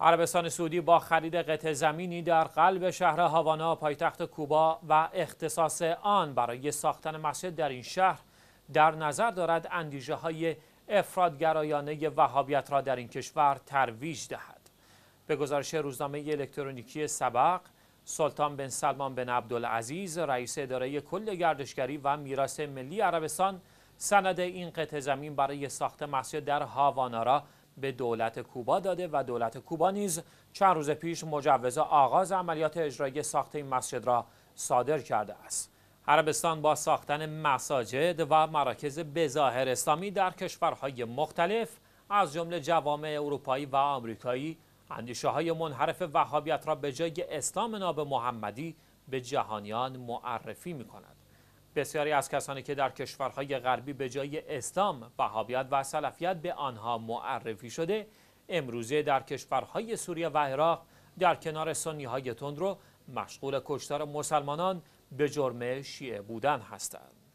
عربستان سعودی با خرید قطع زمینی در قلب شهر هاوانا پایتخت کوبا و اختصاص آن برای ساختن مسجد در این شهر در نظر دارد اندیجه های افرادگرایانه وهابیت را در این کشور ترویج دهد به گزارش روزنامه الکترونیکی سبق سلطان بن سلمان بن عبدالعزیز رئیس اداره کل گردشگری و میراث ملی عربستان سند این قطع زمین برای ساخت مسجد در هاوانا را به دولت کوبا داده و دولت کوبا نیز چند روز پیش مجوز آغاز عملیات اجرایی ساخت این مسجد را صادر کرده است عربستان با ساختن مساجد و مراکز بظاهر اسلامی در کشورهای مختلف از جمله جوامع اروپایی و آمریکایی اندیشه های منحرف وهابیت را به جای اسلام ناب محمدی به جهانیان معرفی می کند. بسیاری از کسانی که در کشورهای غربی به جای اسلام، وهابیت و سلفیت به آنها معرفی شده، امروزه در کشورهای سوریه و عراق در کنار سنی های تندرو مشغول کشتار مسلمانان به جرم شیعه بودن هستند.